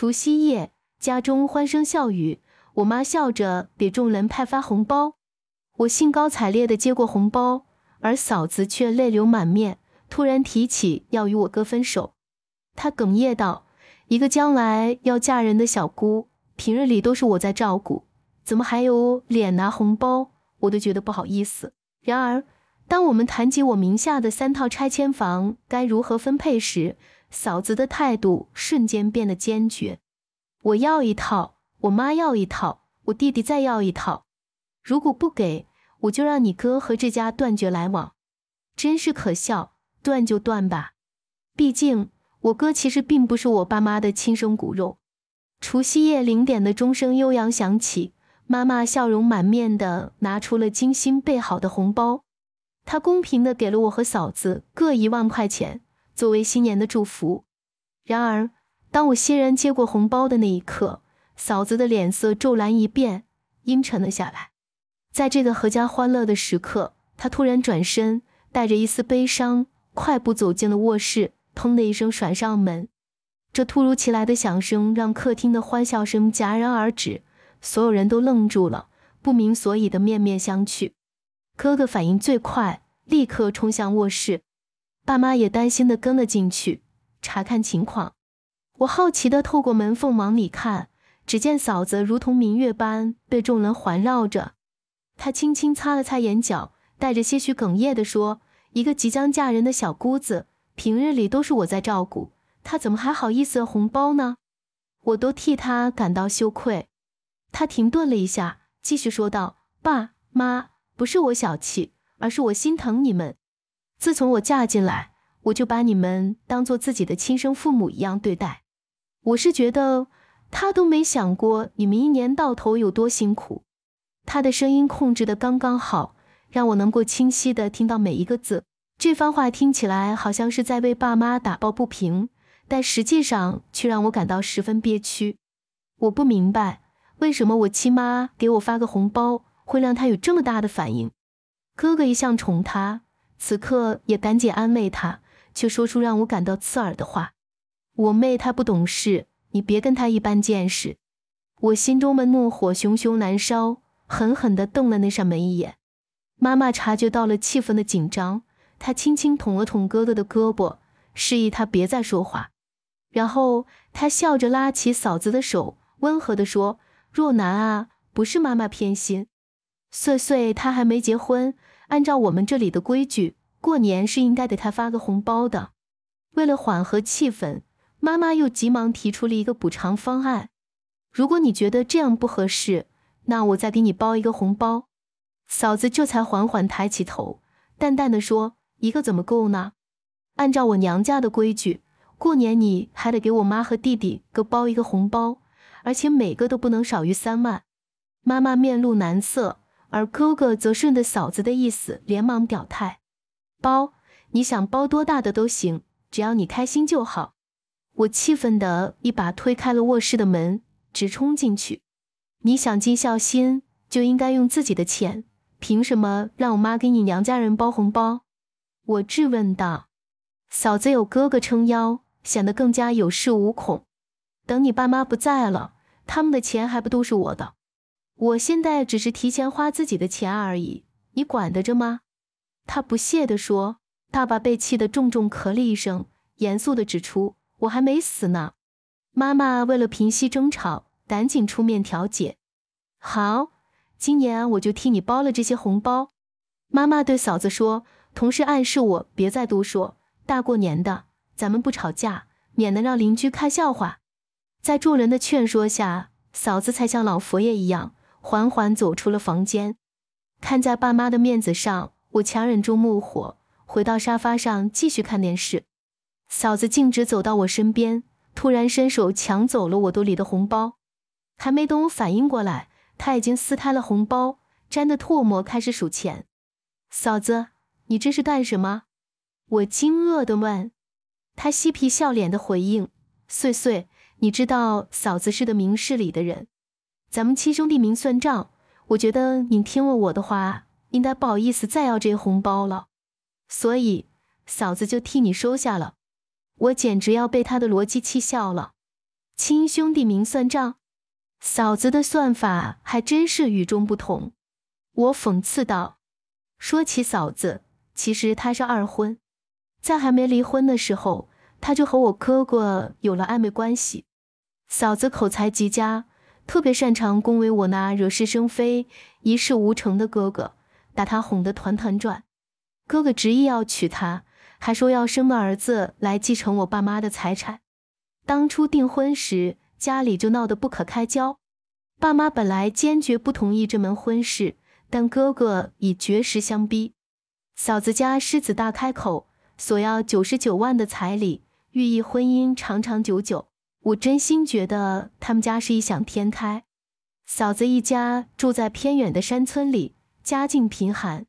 除夕夜，家中欢声笑语，我妈笑着给众人派发红包，我兴高采烈地接过红包，而嫂子却泪流满面，突然提起要与我哥分手，她哽咽道：“一个将来要嫁人的小姑，平日里都是我在照顾，怎么还有脸拿红包？我都觉得不好意思。”然而，当我们谈及我名下的三套拆迁房该如何分配时，嫂子的态度瞬间变得坚决。我要一套，我妈要一套，我弟弟再要一套。如果不给，我就让你哥和这家断绝来往。真是可笑，断就断吧。毕竟我哥其实并不是我爸妈的亲生骨肉。除夕夜零点的钟声悠扬响起，妈妈笑容满面的拿出了精心备好的红包。她公平的给了我和嫂子各一万块钱。作为新年的祝福，然而，当我欣然接过红包的那一刻，嫂子的脸色骤然一变，阴沉了下来。在这个阖家欢乐的时刻，她突然转身，带着一丝悲伤，快步走进了卧室，砰的一声甩上门。这突如其来的响声让客厅的欢笑声戛然而止，所有人都愣住了，不明所以的面面相觑。哥哥反应最快，立刻冲向卧室。爸妈也担心的跟了进去查看情况。我好奇的透过门缝往里看，只见嫂子如同明月般被众人环绕着。她轻轻擦了擦眼角，带着些许哽咽的说：“一个即将嫁人的小姑子，平日里都是我在照顾，她怎么还好意思红包呢？我都替她感到羞愧。”她停顿了一下，继续说道：“爸妈，不是我小气，而是我心疼你们。”自从我嫁进来，我就把你们当做自己的亲生父母一样对待。我是觉得他都没想过你们一年到头有多辛苦。他的声音控制的刚刚好，让我能够清晰的听到每一个字。这番话听起来好像是在为爸妈打抱不平，但实际上却让我感到十分憋屈。我不明白为什么我亲妈给我发个红包会让他有这么大的反应。哥哥一向宠他。此刻也赶紧安慰他，却说出让我感到刺耳的话：“我妹她不懂事，你别跟她一般见识。”我心中的怒火熊熊燃烧，狠狠地瞪了那扇门一眼。妈妈察觉到了气氛的紧张，她轻轻捅了捅哥哥的胳膊，示意他别再说话。然后她笑着拉起嫂子的手，温和地说：“若楠啊，不是妈妈偏心，岁岁他还没结婚。”按照我们这里的规矩，过年是应该给他发个红包的。为了缓和气氛，妈妈又急忙提出了一个补偿方案。如果你觉得这样不合适，那我再给你包一个红包。嫂子这才缓缓抬起头，淡淡的说：“一个怎么够呢？按照我娘家的规矩，过年你还得给我妈和弟弟各包一个红包，而且每个都不能少于三万。”妈妈面露难色。而哥哥则顺着嫂子的意思，连忙表态：“包你想包多大的都行，只要你开心就好。”我气愤的一把推开了卧室的门，直冲进去。“你想尽孝心，就应该用自己的钱，凭什么让我妈给你娘家人包红包？”我质问道。嫂子有哥哥撑腰，显得更加有恃无恐。等你爸妈不在了，他们的钱还不都是我的？我现在只是提前花自己的钱而已，你管得着吗？他不屑地说。爸爸被气得重重咳了一声，严肃地指出：“我还没死呢。”妈妈为了平息争吵，赶紧出面调解。好，今年我就替你包了这些红包。妈妈对嫂子说：“同事暗示我，别再多说。大过年的，咱们不吵架，免得让邻居看笑话。”在众人的劝说下，嫂子才像老佛爷一样。缓缓走出了房间，看在爸妈的面子上，我强忍住怒火，回到沙发上继续看电视。嫂子径直走到我身边，突然伸手抢走了我兜里的红包，还没等我反应过来，她已经撕开了红包，沾的唾沫开始数钱。嫂子，你这是干什么？我惊愕地问。她嬉皮笑脸的回应：“岁岁，你知道嫂子是个明事理的人。”咱们亲兄弟明算账，我觉得你听了我的话，应该不好意思再要这红包了。所以嫂子就替你收下了。我简直要被他的逻辑气笑了。亲兄弟明算账，嫂子的算法还真是与众不同。我讽刺道：“说起嫂子，其实她是二婚，在还没离婚的时候，她就和我哥哥有了暧昧关系。嫂子口才极佳。”特别擅长恭维我那惹是生非、一事无成的哥哥，把他哄得团团转。哥哥执意要娶她，还说要生个儿子来继承我爸妈的财产。当初订婚时，家里就闹得不可开交。爸妈本来坚决不同意这门婚事，但哥哥以绝食相逼，嫂子家狮子大开口，索要九十九万的彩礼，寓意婚姻长长久久。我真心觉得他们家是异想天开。嫂子一家住在偏远的山村里，家境贫寒。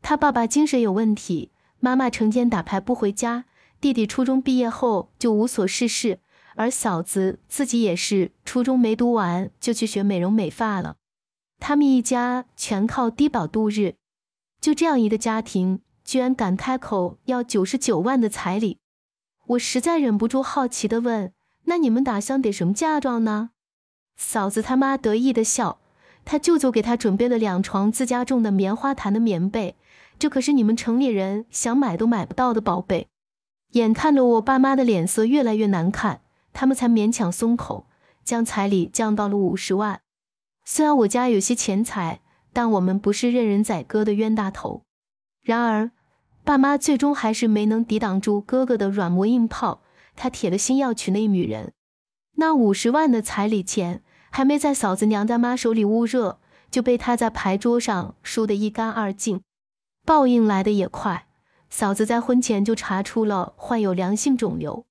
他爸爸精神有问题，妈妈成天打牌不回家，弟弟初中毕业后就无所事事，而嫂子自己也是初中没读完就去学美容美发了。他们一家全靠低保度日。就这样一个家庭，居然敢开口要九十九万的彩礼，我实在忍不住好奇的问。那你们打算给什么嫁妆呢？嫂子他妈得意的笑，他舅舅给他准备了两床自家种的棉花弹的棉被，这可是你们城里人想买都买不到的宝贝。眼看着我爸妈的脸色越来越难看，他们才勉强松口，将彩礼降到了五十万。虽然我家有些钱财，但我们不是任人宰割的冤大头。然而，爸妈最终还是没能抵挡住哥哥的软磨硬泡。他铁了心要娶那女人，那五十万的彩礼钱还没在嫂子娘家妈手里捂热，就被他在牌桌上输得一干二净。报应来的也快，嫂子在婚前就查出了患有良性肿瘤。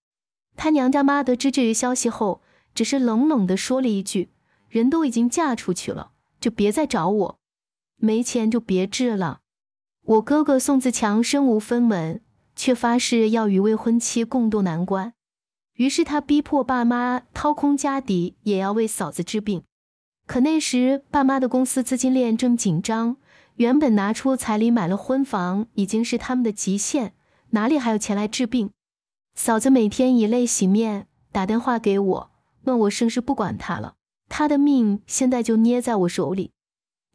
他娘家妈得知这一消息后，只是冷冷地说了一句：“人都已经嫁出去了，就别再找我。没钱就别治了。”我哥哥宋自强身无分文。却发誓要与未婚妻共度难关，于是他逼迫爸妈掏空家底，也要为嫂子治病。可那时爸妈的公司资金链正紧张，原本拿出彩礼买了婚房已经是他们的极限，哪里还有钱来治病？嫂子每天以泪洗面，打电话给我，问我是不是不管他了。他的命现在就捏在我手里。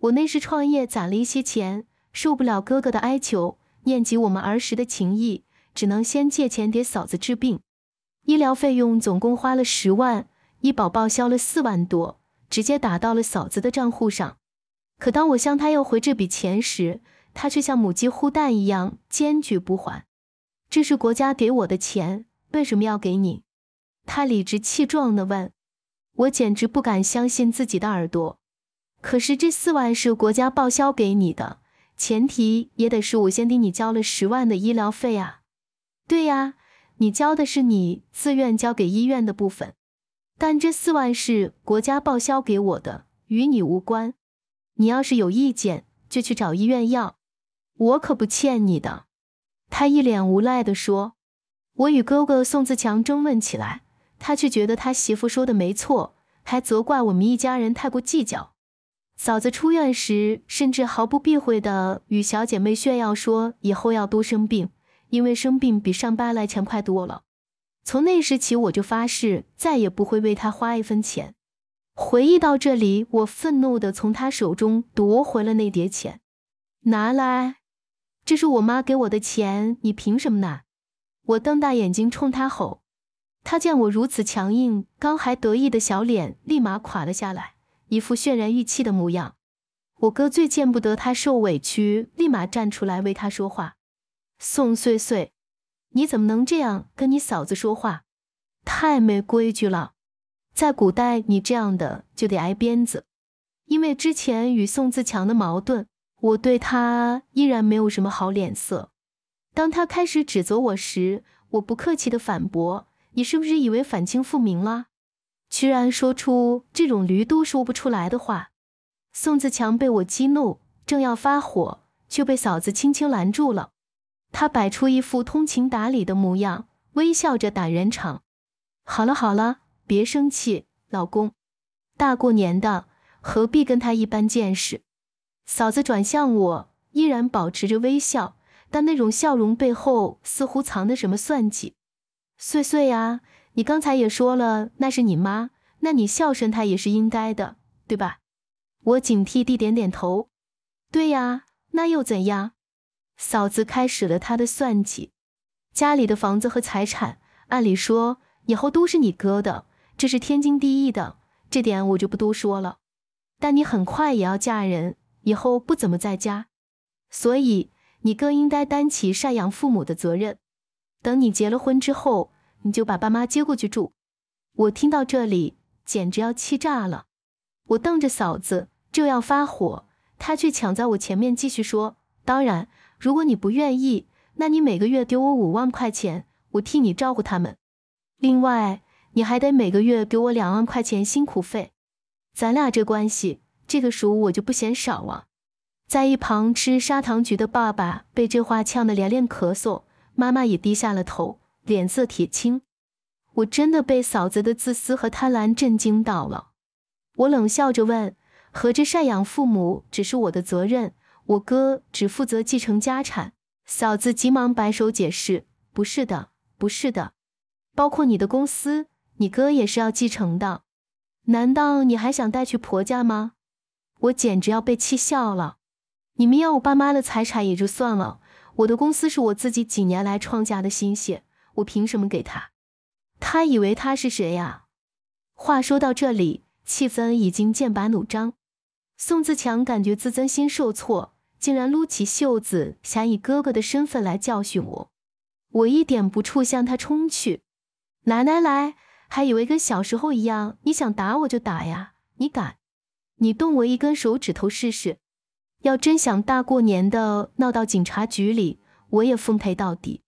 我那时创业攒了一些钱，受不了哥哥的哀求。念及我们儿时的情谊，只能先借钱给嫂子治病。医疗费用总共花了十万，医保报销了四万多，直接打到了嫂子的账户上。可当我向她要回这笔钱时，他却像母鸡护蛋一样坚决不还。这是国家给我的钱，为什么要给你？他理直气壮地问。我简直不敢相信自己的耳朵。可是这四万是国家报销给你的。前提也得是我先给你交了十万的医疗费啊！对呀，你交的是你自愿交给医院的部分，但这四万是国家报销给我的，与你无关。你要是有意见，就去找医院要，我可不欠你的。”他一脸无赖地说。我与哥哥宋自强争论起来，他却觉得他媳妇说的没错，还责怪我们一家人太过计较。嫂子出院时，甚至毫不避讳地与小姐妹炫耀说：“以后要多生病，因为生病比上班来钱快多了。”从那时起，我就发誓再也不会为她花一分钱。回忆到这里，我愤怒地从她手中夺回了那叠钱，拿来：“这是我妈给我的钱，你凭什么拿？”我瞪大眼睛冲她吼。她见我如此强硬，刚还得意的小脸立马垮了下来。一副渲然欲泣的模样，我哥最见不得他受委屈，立马站出来为他说话。宋穗穗，你怎么能这样跟你嫂子说话？太没规矩了！在古代，你这样的就得挨鞭子。因为之前与宋自强的矛盾，我对他依然没有什么好脸色。当他开始指责我时，我不客气地反驳：“你是不是以为反清复明了？”居然说出这种驴都说不出来的话，宋自强被我激怒，正要发火，却被嫂子轻轻拦住了。他摆出一副通情达理的模样，微笑着打圆场：“好了好了，别生气，老公。大过年的，何必跟他一般见识？”嫂子转向我，依然保持着微笑，但那种笑容背后似乎藏着什么算计。岁岁呀。你刚才也说了，那是你妈，那你孝顺她也是应该的，对吧？我警惕地点点头。对呀，那又怎样？嫂子开始了她的算计。家里的房子和财产，按理说以后都是你哥的，这是天经地义的，这点我就不多说了。但你很快也要嫁人，以后不怎么在家，所以你哥应该担起赡养父母的责任。等你结了婚之后。你就把爸妈接过去住。我听到这里简直要气炸了，我瞪着嫂子就要发火，她却抢在我前面继续说：“当然，如果你不愿意，那你每个月给我五万块钱，我替你照顾他们。另外，你还得每个月给我两万块钱辛苦费。咱俩这关系，这个数我就不嫌少了。”在一旁吃砂糖橘的爸爸被这话呛得连连咳嗽，妈妈也低下了头。脸色铁青，我真的被嫂子的自私和贪婪震惊到了。我冷笑着问：“合着赡养父母只是我的责任，我哥只负责继承家产？”嫂子急忙摆手解释：“不是的，不是的，包括你的公司，你哥也是要继承的。难道你还想带去婆家吗？”我简直要被气笑了。你们要我爸妈的财产也就算了，我的公司是我自己几年来创下的心血。我凭什么给他？他以为他是谁呀？话说到这里，气氛已经剑拔弩张。宋自强感觉自尊心受挫，竟然撸起袖子想以哥哥的身份来教训我。我一点不怵，向他冲去：“奶奶来，还以为跟小时候一样，你想打我就打呀？你敢？你动我一根手指头试试？要真想大过年的闹到警察局里，我也奉陪到底。”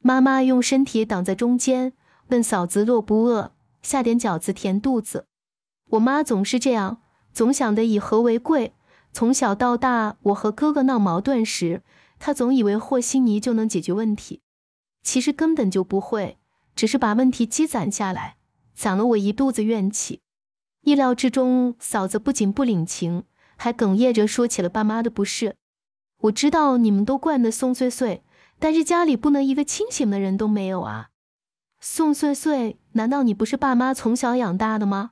妈妈用身体挡在中间，问嫂子：“饿不饿，下点饺子填肚子。”我妈总是这样，总想的以和为贵。从小到大，我和哥哥闹矛盾时，她总以为和稀泥就能解决问题，其实根本就不会，只是把问题积攒下来，攒了我一肚子怨气。意料之中，嫂子不仅不领情，还哽咽着说起了爸妈的不是。我知道你们都惯得松碎碎。但是家里不能一个清醒的人都没有啊！宋穗穗，难道你不是爸妈从小养大的吗？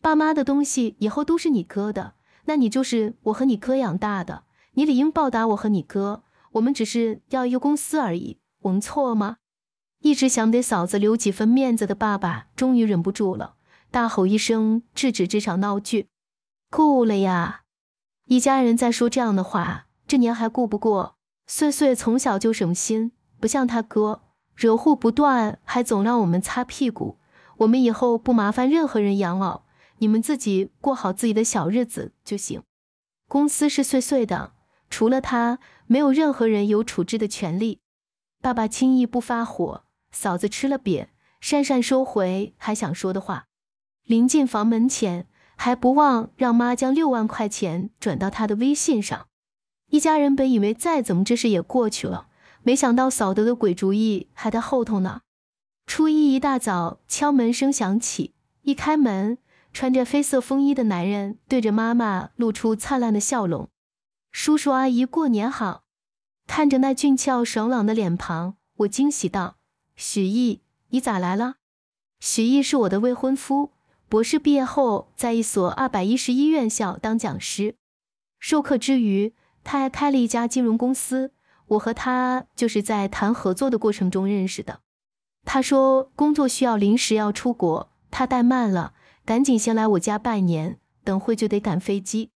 爸妈的东西以后都是你哥的，那你就是我和你哥养大的，你理应报答我和你哥。我们只是要一个公司而已，我们错吗？一直想给嫂子留几分面子的爸爸终于忍不住了，大吼一声制止这场闹剧：“够了呀！一家人在说这样的话，这年还过不过？”岁岁从小就省心，不像他哥，惹祸不断，还总让我们擦屁股。我们以后不麻烦任何人养老，你们自己过好自己的小日子就行。公司是岁岁的，除了他，没有任何人有处置的权利。爸爸轻易不发火，嫂子吃了瘪，讪讪收回还想说的话。临近房门前，还不忘让妈将六万块钱转到他的微信上。一家人本以为再怎么这事也过去了，没想到嫂子的鬼主意还在后头呢。初一一大早，敲门声响起，一开门，穿着黑色风衣的男人对着妈妈露出灿烂的笑容：“叔叔阿姨，过年好！”看着那俊俏爽朗的脸庞，我惊喜道：“许毅，你咋来了？”许毅是我的未婚夫，博士毕业后在一所二百一十一院校当讲师，授课之余。他还开了一家金融公司，我和他就是在谈合作的过程中认识的。他说工作需要临时要出国，他怠慢了，赶紧先来我家拜年，等会就得赶飞机。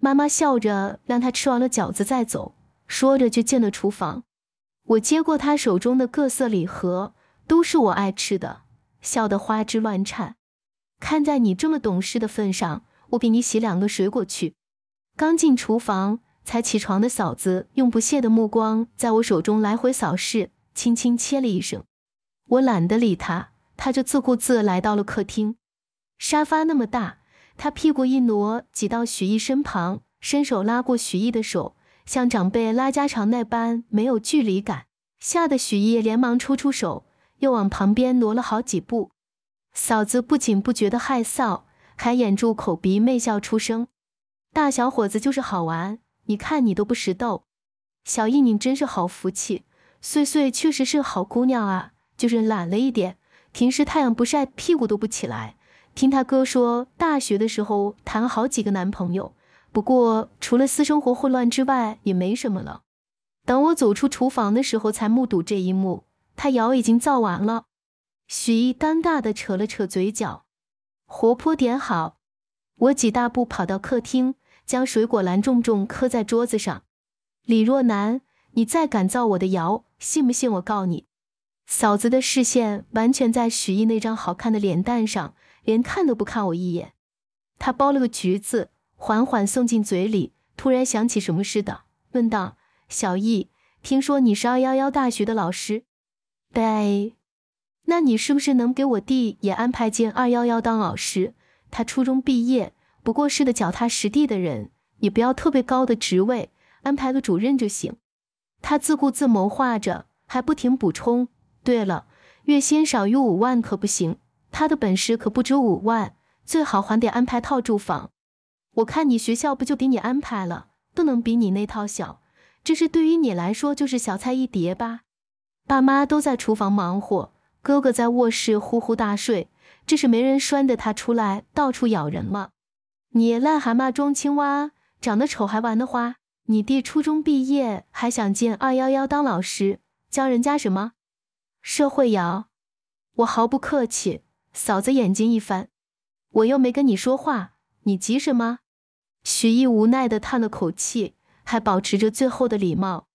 妈妈笑着让他吃完了饺子再走，说着就进了厨房。我接过他手中的各色礼盒，都是我爱吃的，笑得花枝乱颤。看在你这么懂事的份上，我给你洗两个水果去。刚进厨房。才起床的嫂子用不屑的目光在我手中来回扫视，轻轻切了一声。我懒得理他，他就自顾自来到了客厅。沙发那么大，他屁股一挪，挤到许毅身旁，伸手拉过许毅的手，像长辈拉家常那般没有距离感，吓得许毅连忙抽出手，又往旁边挪了好几步。嫂子不仅不觉得害臊，还掩住口鼻媚笑出声。大小伙子就是好玩。你看，你都不识逗，小艺，你真是好福气。穗穗确实是好姑娘啊，就是懒了一点，平时太阳不晒，屁股都不起来。听他哥说，大学的时候谈了好几个男朋友，不过除了私生活混乱之外，也没什么了。等我走出厨房的时候，才目睹这一幕，他窑已经造完了。许逸尴尬地扯了扯嘴角，活泼点好。我几大步跑到客厅。将水果篮重重磕在桌子上，李若男，你再敢造我的谣，信不信我告你！嫂子的视线完全在许毅那张好看的脸蛋上，连看都不看我一眼。他剥了个橘子，缓缓送进嘴里，突然想起什么似的，问道：“小易，听说你是二幺幺大学的老师，对？那你是不是能给我弟也安排进二幺幺当老师？他初中毕业。”不过是个脚踏实地的人，也不要特别高的职位，安排个主任就行。他自顾自谋划着，还不停补充。对了，月薪少于五万可不行，他的本事可不止五万。最好还得安排套住房。我看你学校不就给你安排了，不能比你那套小。这是对于你来说就是小菜一碟吧？爸妈都在厨房忙活，哥哥在卧室呼呼大睡，这是没人拴着他出来到处咬人吗？你癞蛤蟆装青蛙，长得丑还玩得花。你弟初中毕业还想进二幺幺当老师，教人家什么社会摇？我毫不客气。嫂子眼睛一翻，我又没跟你说话，你急什么？徐毅无奈地叹了口气，还保持着最后的礼貌。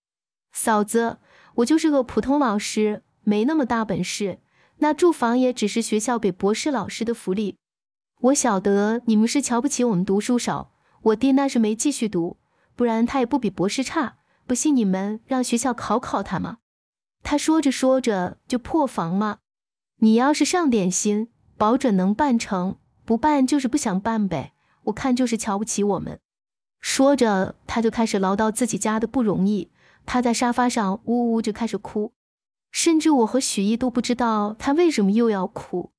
嫂子，我就是个普通老师，没那么大本事。那住房也只是学校给博士老师的福利。我晓得你们是瞧不起我们读书少，我爹那是没继续读，不然他也不比博士差。不信你们让学校考考他嘛。他说着说着就破防了。你要是上点心，保准能办成，不办就是不想办呗。我看就是瞧不起我们。说着他就开始唠叨自己家的不容易，趴在沙发上呜呜就开始哭，甚至我和许弋都不知道他为什么又要哭。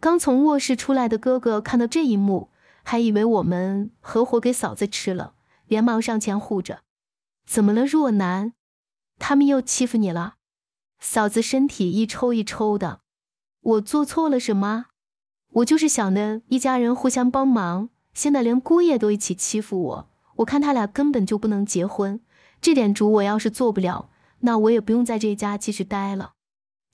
刚从卧室出来的哥哥看到这一幕，还以为我们合伙给嫂子吃了，连忙上前护着。怎么了，若男？他们又欺负你了？嫂子身体一抽一抽的。我做错了什么？我就是想的一家人互相帮忙，现在连姑爷都一起欺负我。我看他俩根本就不能结婚。这点主我要是做不了，那我也不用在这家继续待了。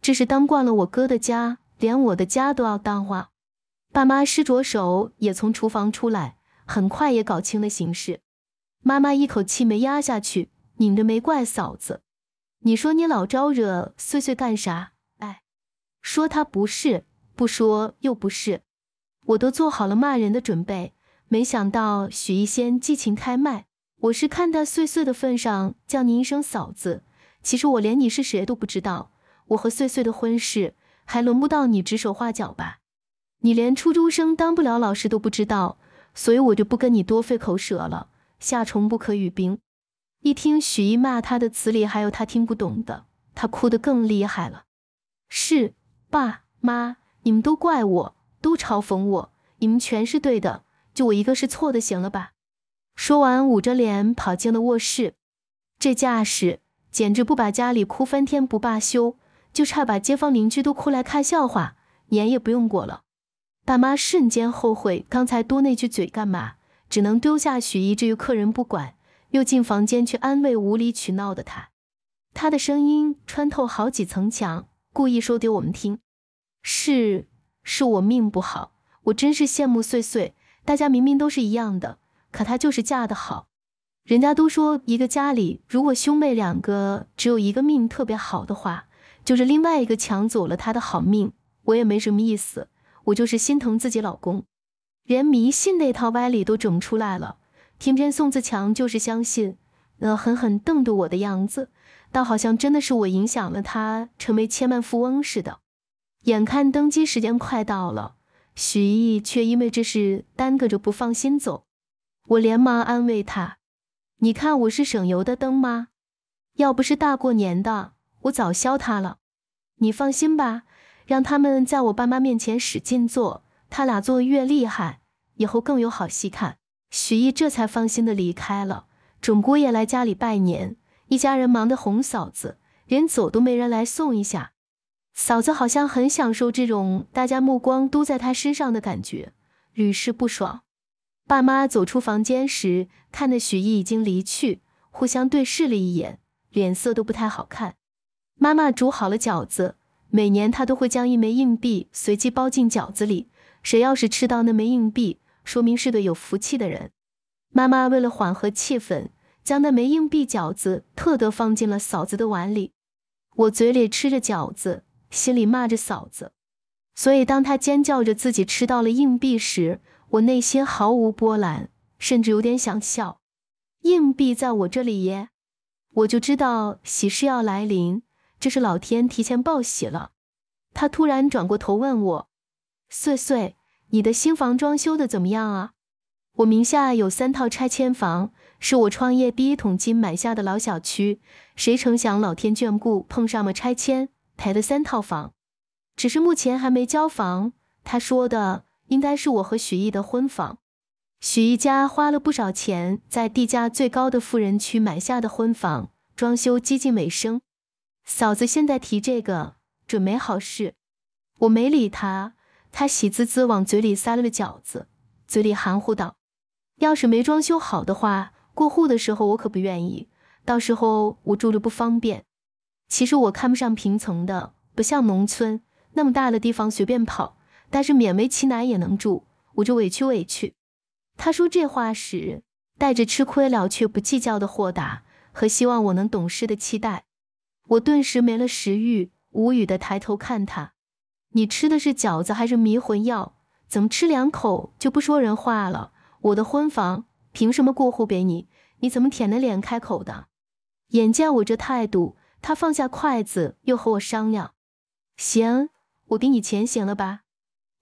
这是当惯了我哥的家。连我的家都要淡化，爸妈湿着手也从厨房出来，很快也搞清了形势。妈妈一口气没压下去，拧着眉怪嫂子：“你说你老招惹碎碎干啥？哎，说他不是，不说又不是。我都做好了骂人的准备，没想到许一仙激情开麦。我是看在碎碎的份上，叫你一声嫂子。其实我连你是谁都不知道，我和碎碎的婚事。”还轮不到你指手画脚吧？你连初中生当不了老师都不知道，所以我就不跟你多费口舌了。夏虫不可语冰。一听许一骂他的词里还有他听不懂的，他哭得更厉害了。是爸妈，你们都怪我，都嘲讽我，你们全是对的，就我一个是错的，行了吧？说完，捂着脸跑进了卧室，这架势简直不把家里哭翻天不罢休。就差把街坊邻居都哭来看笑话，年也不用过了。爸妈瞬间后悔刚才多那句嘴干嘛，只能丢下许姨，至于客人不管，又进房间去安慰无理取闹的他。他的声音穿透好几层墙，故意说给我们听：“是，是我命不好，我真是羡慕碎碎。大家明明都是一样的，可她就是嫁得好。人家都说一个家里如果兄妹两个只有一个命特别好的话。”就是另外一个抢走了他的好命，我也没什么意思，我就是心疼自己老公，连迷信那套歪理都整出来了，偏偏宋自强就是相信，呃，狠狠瞪着我的样子，倒好像真的是我影响了他成为千万富翁似的。眼看登机时间快到了，许毅却因为这事耽搁着不放心走，我连忙安慰他：“你看我是省油的灯吗？要不是大过年的。”我早削他了，你放心吧，让他们在我爸妈面前使劲做，他俩做越厉害，以后更有好戏看。许毅这才放心的离开了。准姑爷来家里拜年，一家人忙得哄嫂子，连走都没人来送一下。嫂子好像很享受这种大家目光都在她身上的感觉，屡试不爽。爸妈走出房间时，看的许毅已经离去，互相对视了一眼，脸色都不太好看。妈妈煮好了饺子，每年她都会将一枚硬币随机包进饺子里，谁要是吃到那枚硬币，说明是个有福气的人。妈妈为了缓和气氛，将那枚硬币饺子特地放进了嫂子的碗里。我嘴里吃着饺子，心里骂着嫂子。所以，当她尖叫着自己吃到了硬币时，我内心毫无波澜，甚至有点想笑。硬币在我这里耶，我就知道喜事要来临。这是老天提前报喜了。他突然转过头问我：“岁岁，你的新房装修的怎么样啊？”我名下有三套拆迁房，是我创业第一桶金买下的老小区。谁成想老天眷顾，碰上了拆迁，赔了三套房。只是目前还没交房。他说的应该是我和许毅的婚房。许毅家花了不少钱，在地价最高的富人区买下的婚房，装修接近尾声。嫂子现在提这个准没好事，我没理他。他喜滋滋往嘴里塞了个饺子，嘴里含糊道：“要是没装修好的话，过户的时候我可不愿意，到时候我住着不方便。其实我看不上平层的，不像农村那么大的地方随便跑，但是勉为其难也能住，我就委屈委屈。”他说这话时，带着吃亏了却不计较的豁达和希望我能懂事的期待。我顿时没了食欲，无语的抬头看他：“你吃的是饺子还是迷魂药？怎么吃两口就不说人话了？我的婚房凭什么过户给你？你怎么舔着脸开口的？”眼见我这态度，他放下筷子，又和我商量：“行，我给你钱行了吧？”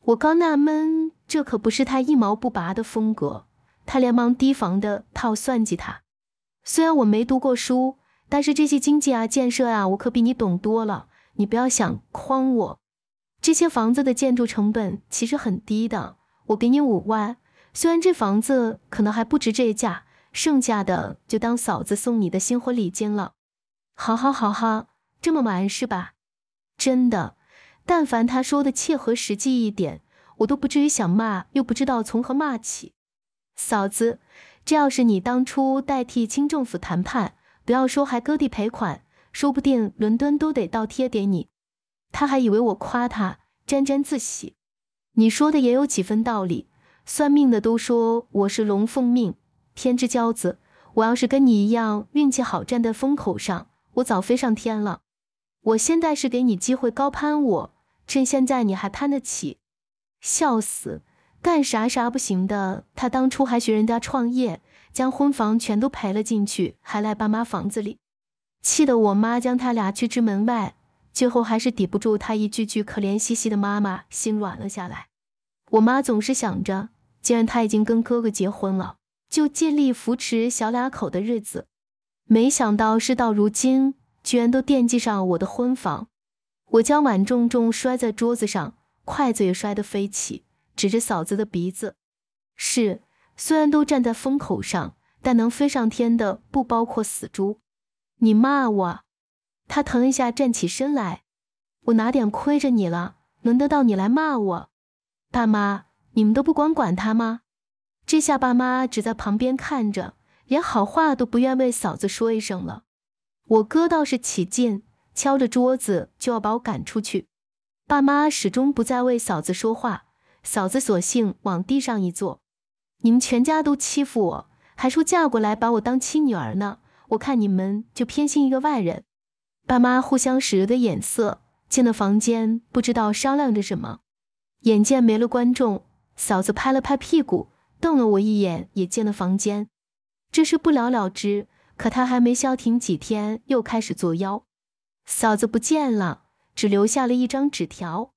我刚纳闷，这可不是他一毛不拔的风格，他连忙提防的套算计他。虽然我没读过书。但是这些经济啊、建设啊，我可比你懂多了。你不要想诓我，这些房子的建筑成本其实很低的。我给你五万，虽然这房子可能还不值这价，剩下的就当嫂子送你的新婚礼金了。好好好哈，这么玩是吧？真的，但凡他说的切合实际一点，我都不至于想骂，又不知道从何骂起。嫂子，这要是你当初代替清政府谈判。不要说还割地赔款，说不定伦敦都得倒贴给你。他还以为我夸他，沾沾自喜。你说的也有几分道理，算命的都说我是龙凤命，天之骄子。我要是跟你一样运气好，站在风口上，我早飞上天了。我现在是给你机会高攀我，趁现在你还攀得起。笑死，干啥啥不行的。他当初还学人家创业。将婚房全都赔了进去，还赖爸妈房子里，气得我妈将他俩拒之门外。最后还是抵不住他一句句可怜兮兮的，妈妈心软了下来。我妈总是想着，既然他已经跟哥哥结婚了，就尽力扶持小两口的日子。没想到事到如今，居然都惦记上我的婚房。我将碗重重摔在桌子上，筷子也摔得飞起，指着嫂子的鼻子：“是。”虽然都站在风口上，但能飞上天的不包括死猪。你骂我？他腾一下，站起身来。我哪点亏着你了？轮得到你来骂我？爸妈，你们都不管管他吗？这下爸妈只在旁边看着，连好话都不愿为嫂子说一声了。我哥倒是起劲，敲着桌子就要把我赶出去。爸妈始终不再为嫂子说话，嫂子索性往地上一坐。你们全家都欺负我，还说嫁过来把我当亲女儿呢。我看你们就偏心一个外人。爸妈互相使着眼色，进了房间，不知道商量着什么。眼见没了观众，嫂子拍了拍屁股，瞪了我一眼，也进了房间。这事不了了之。可她还没消停几天，又开始作妖。嫂子不见了，只留下了一张纸条，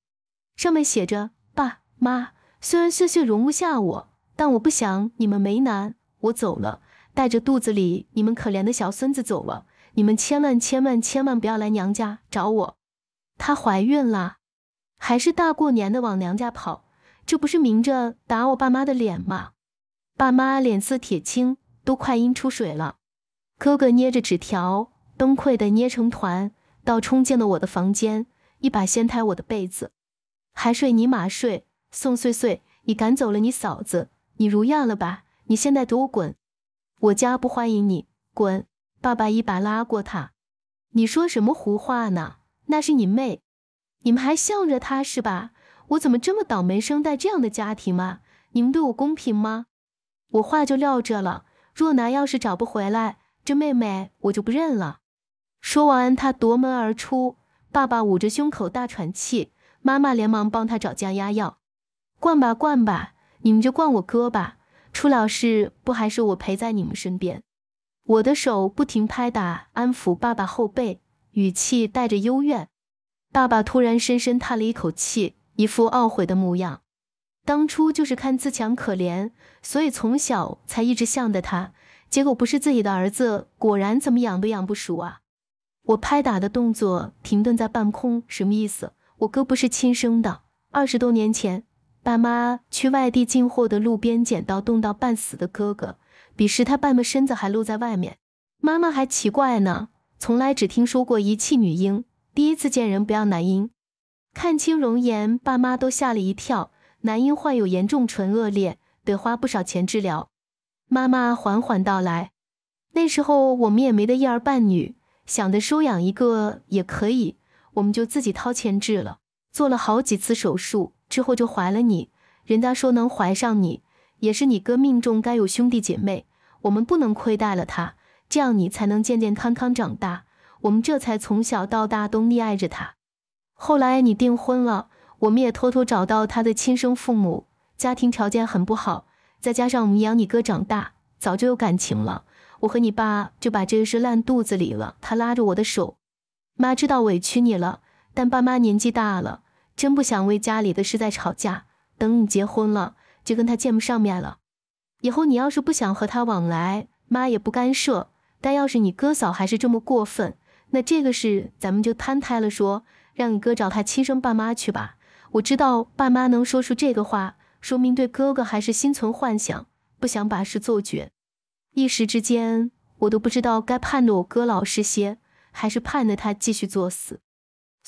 上面写着：“爸妈虽然岁岁容不下我。”但我不想你们为难，我走了，带着肚子里你们可怜的小孙子走了。你们千万千万千万不要来娘家找我。她怀孕了，还是大过年的往娘家跑，这不是明着打我爸妈的脸吗？爸妈脸色铁青，都快阴出水了。哥哥捏着纸条，崩溃的捏成团，倒冲进了我的房间，一把掀开我的被子，还睡你妈睡。宋岁岁，你赶走了你嫂子。你如愿了吧？你现在给我滚！我家不欢迎你，滚！爸爸一把拉过他，你说什么胡话呢？那是你妹，你们还向着她是吧？我怎么这么倒霉，生在这样的家庭啊？你们对我公平吗？我话就撂这了。若拿钥匙找不回来，这妹妹我就不认了。说完，他夺门而出。爸爸捂着胸口大喘气，妈妈连忙帮他找降压药，灌吧，灌吧。你们就惯我哥吧，出了事不还是我陪在你们身边？我的手不停拍打安抚爸爸后背，语气带着幽怨。爸爸突然深深叹了一口气，一副懊悔的模样。当初就是看自强可怜，所以从小才一直向着他。结果不是自己的儿子，果然怎么养都养不熟啊！我拍打的动作停顿在半空，什么意思？我哥不是亲生的，二十多年前。爸妈去外地进货的路边捡到冻到半死的哥哥，彼时他半个身子还露在外面。妈妈还奇怪呢，从来只听说过遗弃女婴，第一次见人不要男婴。看清容颜，爸妈都吓了一跳。男婴患有严重唇腭裂，得花不少钱治疗。妈妈缓缓道来，那时候我们也没得一儿半女，想的收养一个也可以，我们就自己掏钱治了，做了好几次手术。之后就怀了你，人家说能怀上你，也是你哥命中该有兄弟姐妹，我们不能亏待了他，这样你才能健健康康长大。我们这才从小到大都溺爱着他。后来你订婚了，我们也偷偷找到他的亲生父母，家庭条件很不好，再加上我们养你哥长大，早就有感情了。我和你爸就把这事烂肚子里了。他拉着我的手，妈知道委屈你了，但爸妈年纪大了。真不想为家里的事再吵架。等你结婚了，就跟他见不上面了。以后你要是不想和他往来，妈也不干涉。但要是你哥嫂还是这么过分，那这个事咱们就摊开了，说让你哥找他亲生爸妈去吧。我知道爸妈能说出这个话，说明对哥哥还是心存幻想，不想把事做绝。一时之间，我都不知道该盼着我哥老实些，还是盼着他继续作死。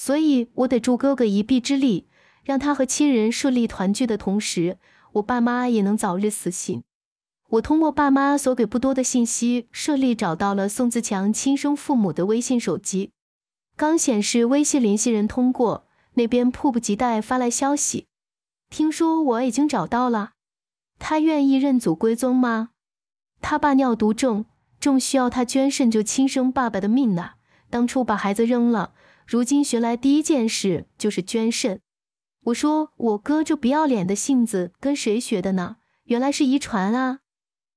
所以，我得助哥哥一臂之力，让他和亲人顺利团聚的同时，我爸妈也能早日死心。我通过爸妈所给不多的信息，顺利找到了宋自强亲生父母的微信手机。刚显示微信联系人通过，那边迫不及待发来消息：“听说我已经找到了，他愿意认祖归宗吗？他爸尿毒症，正需要他捐肾救亲生爸爸的命呢。当初把孩子扔了。”如今学来第一件事就是捐肾，我说我哥这不要脸的性子跟谁学的呢？原来是遗传啊！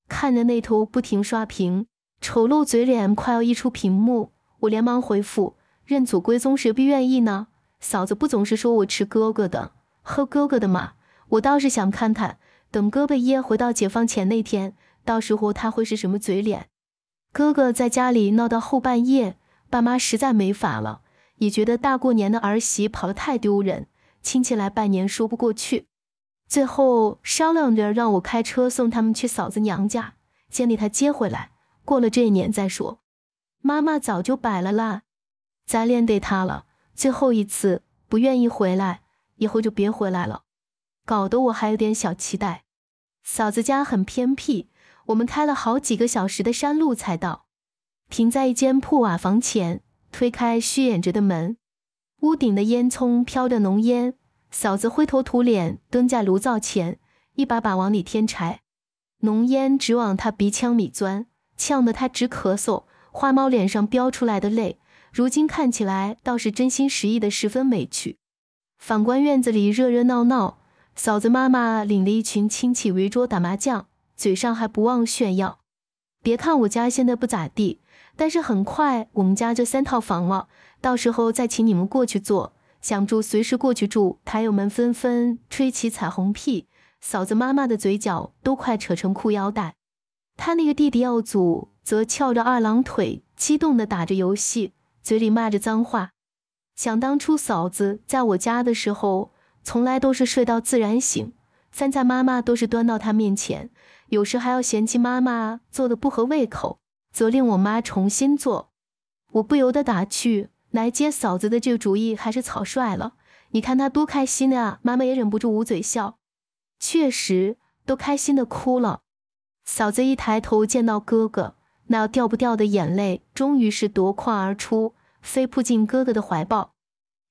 看着那头不停刷屏、丑陋嘴脸快要溢出屏幕，我连忙回复：认祖归宗，谁不愿意呢？嫂子不总是说我吃哥哥的、喝哥哥的吗？我倒是想看看，等哥被噎回到解放前那天，到时候他会是什么嘴脸？哥哥在家里闹到后半夜，爸妈实在没法了。也觉得大过年的儿媳跑的太丢人，亲戚来拜年说不过去。最后商量着让我开车送他们去嫂子娘家，先给她接回来，过了这一年再说。妈妈早就摆了啦，咱连对她了最后一次，不愿意回来以后就别回来了。搞得我还有点小期待。嫂子家很偏僻，我们开了好几个小时的山路才到，停在一间破瓦房前。推开虚掩着的门，屋顶的烟囱飘着浓烟，嫂子灰头土脸蹲在炉灶前，一把把往里添柴，浓烟直往他鼻腔里钻，呛得他直咳嗽。花猫脸上飙出来的泪，如今看起来倒是真心实意的，十分委屈。反观院子里热热闹闹，嫂子妈妈领着一群亲戚围桌打麻将，嘴上还不忘炫耀：“别看我家现在不咋地。”但是很快，我们家就三套房了，到时候再请你们过去坐，想住随时过去住。台友们纷纷吹起彩虹屁，嫂子妈妈的嘴角都快扯成裤腰带。他那个弟弟耀祖则翘着二郎腿，激动地打着游戏，嘴里骂着脏话。想当初嫂子在我家的时候，从来都是睡到自然醒，饭菜妈妈都是端到他面前，有时还要嫌弃妈妈做的不合胃口。责令我妈重新做，我不由得打趣：“来接嫂子的这个主意还是草率了。”你看她多开心啊！妈妈也忍不住捂嘴笑，确实都开心的哭了。嫂子一抬头见到哥哥，那掉不掉的眼泪终于是夺眶而出，飞扑进哥哥的怀抱：“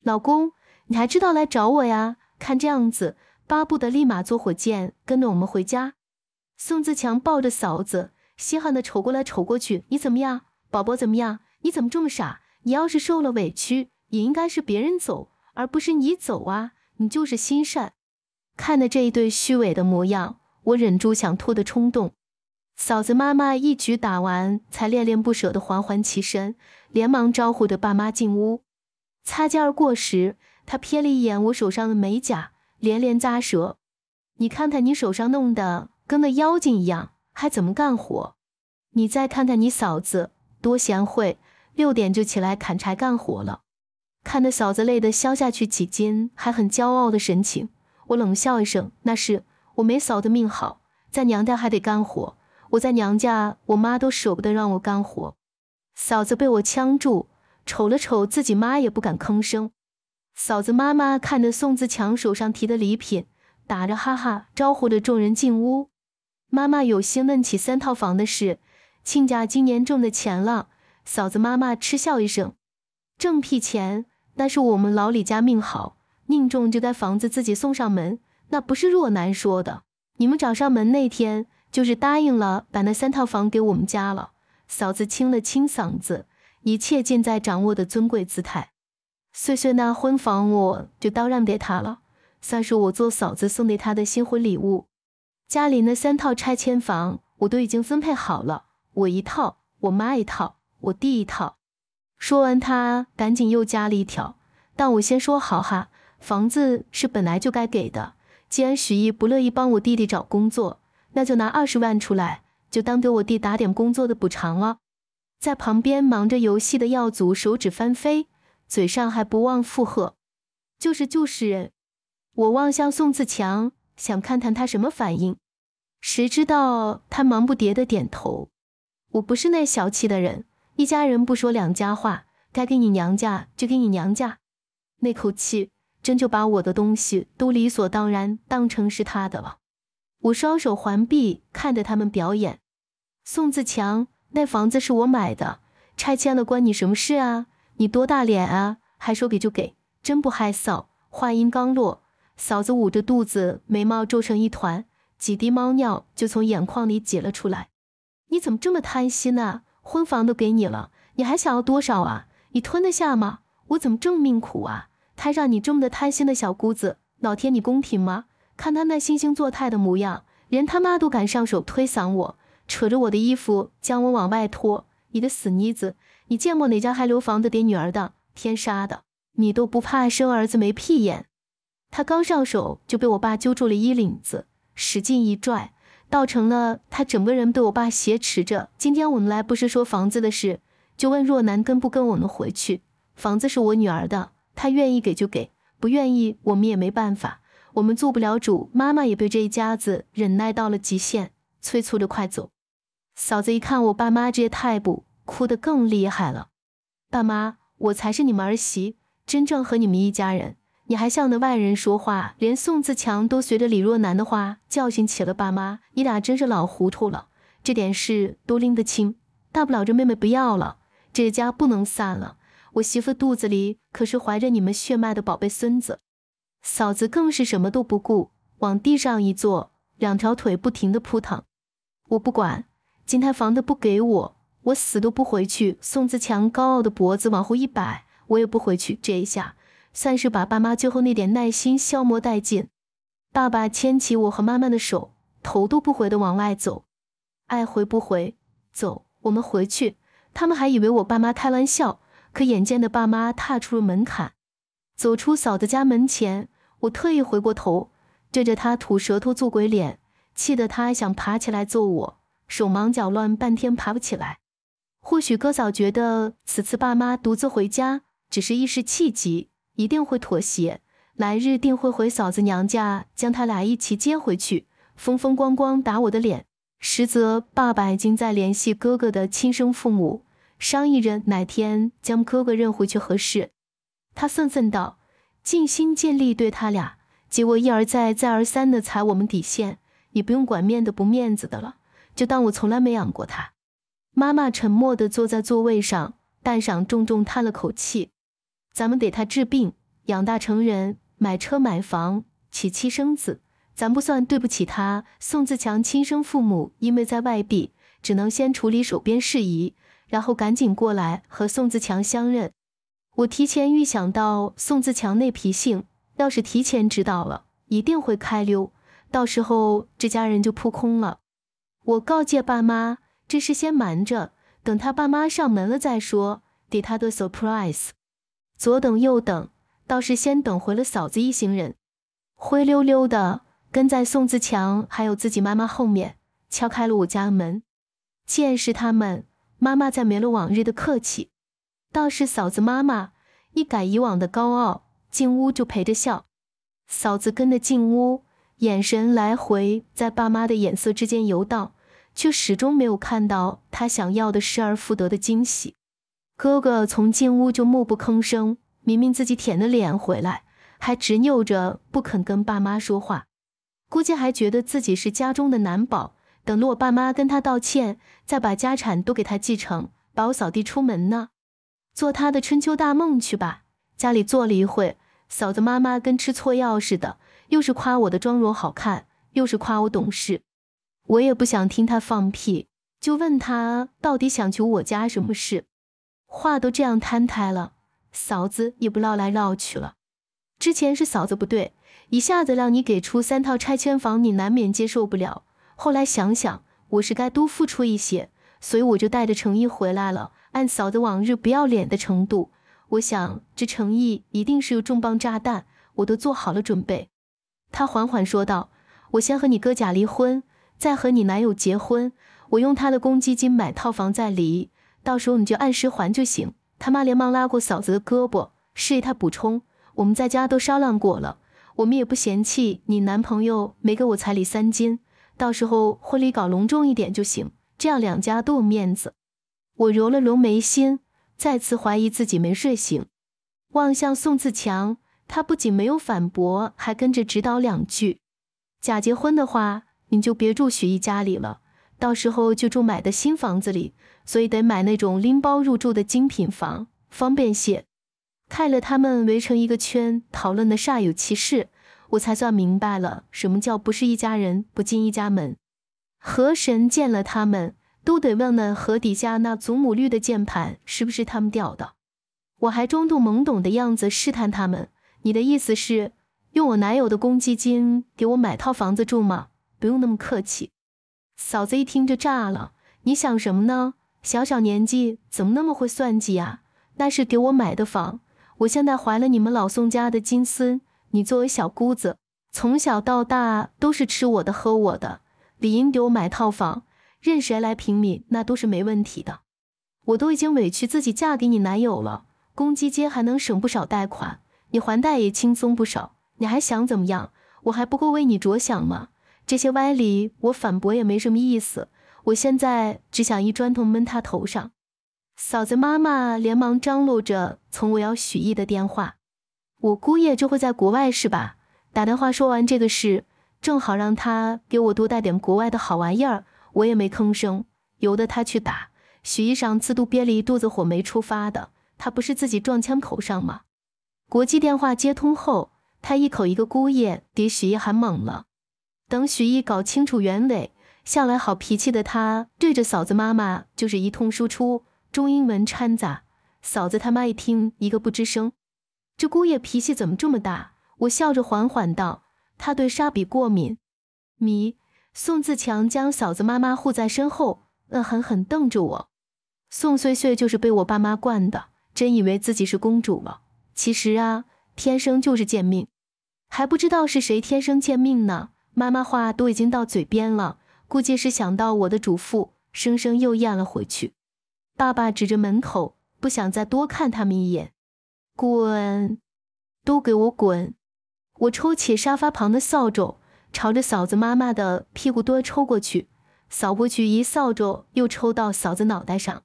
老公，你还知道来找我呀？看这样子，巴不得立马坐火箭跟着我们回家。”宋自强抱着嫂子。稀罕的瞅过来瞅过去，你怎么样？宝宝怎么样？你怎么这么傻？你要是受了委屈，也应该是别人走，而不是你走啊！你就是心善。看着这一对虚伪的模样，我忍住想吐的冲动。嫂子妈妈一局打完，才恋恋不舍地缓缓起身，连忙招呼着爸妈进屋。擦肩而过时，她瞥了一眼我手上的美甲，连连咂舌：“你看看你手上弄的，跟个妖精一样。”还怎么干活？你再看看你嫂子多贤惠，六点就起来砍柴干活了。看着嫂子累得消下去几斤，还很骄傲的神情，我冷笑一声：“那是我没嫂子命好，在娘家还得干活。我在娘家，我妈都舍不得让我干活。”嫂子被我呛住，瞅了瞅自己妈，也不敢吭声。嫂子妈妈看着宋自强手上提的礼品，打着哈哈招呼着众人进屋。妈妈有心问起三套房的事，亲家今年挣的钱了。嫂子，妈妈嗤笑一声：“挣屁钱！那是我们老李家命好，命中就该房子自己送上门，那不是若男说的。你们找上门那天，就是答应了把那三套房给我们家了。”嫂子清了清嗓子，一切尽在掌握的尊贵姿态。岁岁那婚房，我就当让给他了，算是我做嫂子送给他的新婚礼物。家里那三套拆迁房我都已经分配好了，我一套，我妈一套，我弟一套。说完，他赶紧又加了一条。但我先说好哈，房子是本来就该给的。既然许毅不乐意帮我弟弟找工作，那就拿二十万出来，就当给我弟打点工作的补偿了。在旁边忙着游戏的耀祖手指翻飞，嘴上还不忘附和：“就是就是。”我望向宋自强。想看看他什么反应，谁知道他忙不迭的点头。我不是那小气的人，一家人不说两家话，该给你娘家就给你娘家。那口气真就把我的东西都理所当然当成是他的了。我双手环臂看着他们表演。宋自强，那房子是我买的，拆迁了关你什么事啊？你多大脸啊？还说给就给，真不害臊。话音刚落。嫂子捂着肚子，眉毛皱成一团，几滴猫尿就从眼眶里挤了出来。你怎么这么贪心呢？婚房都给你了，你还想要多少啊？你吞得下吗？我怎么这么命苦啊？摊上你这么的贪心的小姑子，老天你公平吗？看他那惺惺作态的模样，连他妈都敢上手推搡我，扯着我的衣服将我往外拖。你的死妮子，你见过哪家还留房子给女儿的？天杀的，你都不怕生儿子没屁眼！他刚上手就被我爸揪住了衣领子，使劲一拽，倒成了他整个人被我爸挟持着。今天我们来不是说房子的事，就问若男跟不跟我们回去。房子是我女儿的，她愿意给就给，不愿意我们也没办法，我们做不了主。妈妈也被这一家子忍耐到了极限，催促着快走。嫂子一看我爸妈这些态度，哭得更厉害了。爸妈，我才是你们儿媳，真正和你们一家人。你还向着外人说话，连宋自强都随着李若男的话教训起了爸妈。你俩真是老糊涂了，这点事都拎得清。大不了这妹妹不要了，这家不能散了。我媳妇肚子里可是怀着你们血脉的宝贝孙子。嫂子更是什么都不顾，往地上一坐，两条腿不停的扑腾。我不管，金泰房的不给我，我死都不回去。宋自强高傲的脖子往后一摆，我也不回去。这一下。算是把爸妈最后那点耐心消磨殆尽。爸爸牵起我和妈妈的手，头都不回的往外走。爱回不回？走，我们回去。他们还以为我爸妈开玩笑。可眼见的爸妈踏出了门槛，走出嫂子家门前，我特意回过头，对着他吐舌头做鬼脸，气得他想爬起来揍我，手忙脚乱半天爬不起来。或许哥嫂觉得此次爸妈独自回家只是一时气急。一定会妥协，来日定会回嫂子娘家，将他俩一起接回去，风风光光打我的脸。实则，爸爸已经在联系哥哥的亲生父母，商议着哪天将哥哥认回去合适。他愤愤道：“尽心尽力对他俩，结果一而再、再而三的踩我们底线。你不用管面子不面子的了，就当我从来没养过他。”妈妈沉默地坐在座位上，半晌，重重叹了口气。咱们给他治病、养大成人、买车买房、娶妻生子，咱不算对不起他。宋自强亲生父母因为在外地，只能先处理手边事宜，然后赶紧过来和宋自强相认。我提前预想到宋自强那脾性，要是提前知道了，一定会开溜，到时候这家人就扑空了。我告诫爸妈，这事先瞒着，等他爸妈上门了再说，给他的 surprise。左等右等，倒是先等回了嫂子一行人，灰溜溜的跟在宋自强还有自己妈妈后面，敲开了我家门。见是他们，妈妈再没了往日的客气，倒是嫂子妈妈一改以往的高傲，进屋就陪着笑。嫂子跟着进屋，眼神来回在爸妈的眼色之间游荡，却始终没有看到他想要的失而复得的惊喜。哥哥从进屋就默不吭声，明明自己舔着脸回来，还执拗着不肯跟爸妈说话，估计还觉得自己是家中的男宝。等着我爸妈跟他道歉，再把家产都给他继承，把我扫地出门呢。做他的春秋大梦去吧。家里坐了一会，嫂子妈妈跟吃错药似的，又是夸我的妆容好看，又是夸我懂事，我也不想听他放屁，就问他到底想求我家什么事。话都这样摊开了，嫂子也不绕来绕去了。之前是嫂子不对，一下子让你给出三套拆迁房，你难免接受不了。后来想想，我是该多付出一些，所以我就带着诚意回来了。按嫂子往日不要脸的程度，我想这诚意一定是个重磅炸弹，我都做好了准备。他缓缓说道：“我先和你哥假离婚，再和你男友结婚，我用他的公积金买套房再离。”到时候你就按时还就行。他妈连忙拉过嫂子的胳膊，示意他补充：“我们在家都商量过了，我们也不嫌弃你男朋友没给我彩礼三金，到时候婚礼搞隆重一点就行，这样两家都有面子。”我揉了揉眉心，再次怀疑自己没睡醒，望向宋自强，他不仅没有反驳，还跟着指导两句：“假结婚的话，你就别住许毅家里了，到时候就住买的新房子里。”所以得买那种拎包入住的精品房，方便些。看了他们围成一个圈讨论的煞有其事，我才算明白了什么叫不是一家人不进一家门。河神见了他们都得问问河底下那祖母绿的键盘是不是他们掉的。我还中度懵懂的样子试探他们：“你的意思是用我男友的公积金给我买套房子住吗？不用那么客气。”嫂子一听就炸了：“你想什么呢？”小小年纪怎么那么会算计啊？那是给我买的房，我现在怀了你们老宋家的金孙。你作为小姑子，从小到大都是吃我的喝我的，理应给我买套房，任谁来平米那都是没问题的。我都已经委屈自己嫁给你男友了，公积金还能省不少贷款，你还贷也轻松不少。你还想怎么样？我还不够为你着想吗？这些歪理我反驳也没什么意思。我现在只想一砖头闷他头上。嫂子妈妈连忙张罗着从我要许毅的电话。我姑爷就会在国外是吧？打电话说完这个事，正好让他给我多带点国外的好玩意儿。我也没吭声，由得他去打。许毅上次都憋了一肚子火没出发的，他不是自己撞枪口上吗？国际电话接通后，他一口一个姑爷，比许毅还猛了。等许毅搞清楚原委。向来好脾气的他，对着嫂子妈妈就是一通输出中英文掺杂。嫂子他妈一听，一个不吱声。这姑爷脾气怎么这么大？我笑着缓缓道：“他对沙比过敏。”迷宋自强将嫂子妈妈护在身后，恶狠狠瞪着我。宋穗穗就是被我爸妈惯的，真以为自己是公主了。其实啊，天生就是贱命，还不知道是谁天生贱命呢。妈妈话都已经到嘴边了。估计是想到我的嘱咐，生生又咽了回去。爸爸指着门口，不想再多看他们一眼，滚，都给我滚！我抽起沙发旁的扫帚，朝着嫂子妈妈的屁股墩抽过去，扫过去，一扫帚又抽到嫂子脑袋上。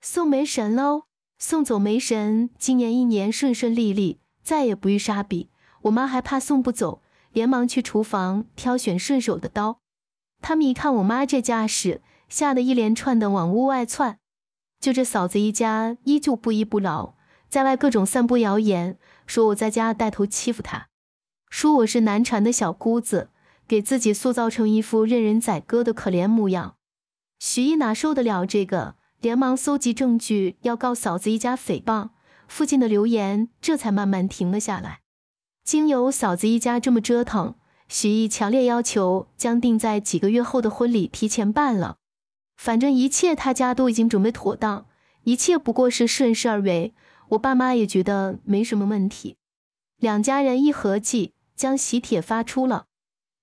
送霉神喽！送走霉神，今年一年顺顺利利，再也不遇煞比。我妈还怕送不走，连忙去厨房挑选顺手的刀。他们一看我妈这架势，吓得一连串的往屋外窜。就这嫂子一家依旧不依不饶，在外各种散布谣言，说我在家带头欺负她，说我是难缠的小姑子，给自己塑造成一副任人宰割的可怜模样。徐毅哪受得了这个，连忙搜集证据要告嫂子一家诽谤。附近的流言这才慢慢停了下来。经由嫂子一家这么折腾。许毅强烈要求将定在几个月后的婚礼提前办了，反正一切他家都已经准备妥当，一切不过是顺势而为。我爸妈也觉得没什么问题，两家人一合计，将喜帖发出了。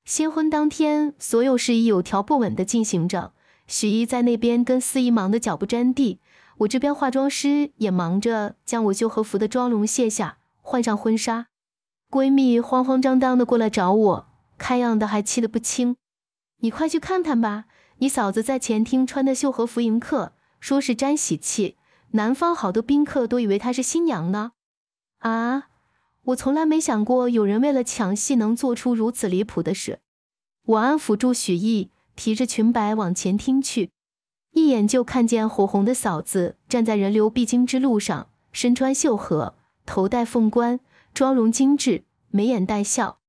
新婚当天，所有事宜有条不紊地进行着。许一在那边跟司仪忙得脚不沾地，我这边化妆师也忙着将我旧和服的妆容卸下，换上婚纱。闺蜜慌慌张张地过来找我。看样子还气得不轻，你快去看看吧。你嫂子在前厅穿的绣和服迎客，说是沾喜气。南方好多宾客都以为她是新娘呢。啊！我从来没想过有人为了抢戏能做出如此离谱的事。我安抚住许毅，提着裙摆往前厅去。一眼就看见火红的嫂子站在人流必经之路上，身穿绣荷，头戴凤冠，妆容精致，眉眼带笑。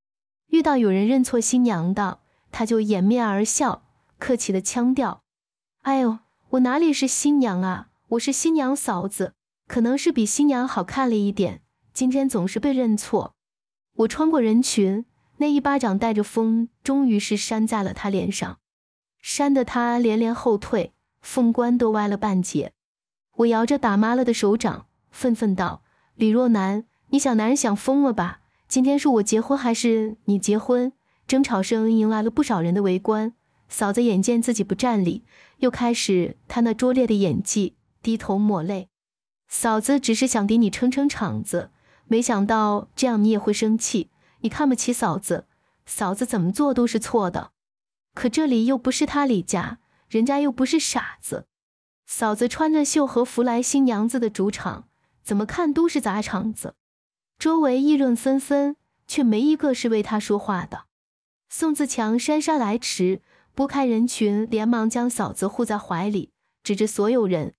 遇到有人认错新娘的，他就掩面而笑，客气的腔调。哎呦，我哪里是新娘啊，我是新娘嫂子，可能是比新娘好看了一点。今天总是被认错。我穿过人群，那一巴掌带着风，终于是扇在了他脸上，扇得他连连后退，凤冠都歪了半截。我摇着打麻了的手掌，愤愤道：“李若男，你想男人想疯了吧？”今天是我结婚还是你结婚？争吵声迎来了不少人的围观。嫂子眼见自己不占理，又开始她那拙劣的演技，低头抹泪。嫂子只是想给你撑撑场子，没想到这样你也会生气。你看不起嫂子，嫂子怎么做都是错的。可这里又不是他李家，人家又不是傻子。嫂子穿着秀和服来新娘子的主场，怎么看都是砸场子。周围议论纷纷，却没一个是为他说话的。宋自强姗姗来迟，拨开人群，连忙将嫂子护在怀里，指着所有人：“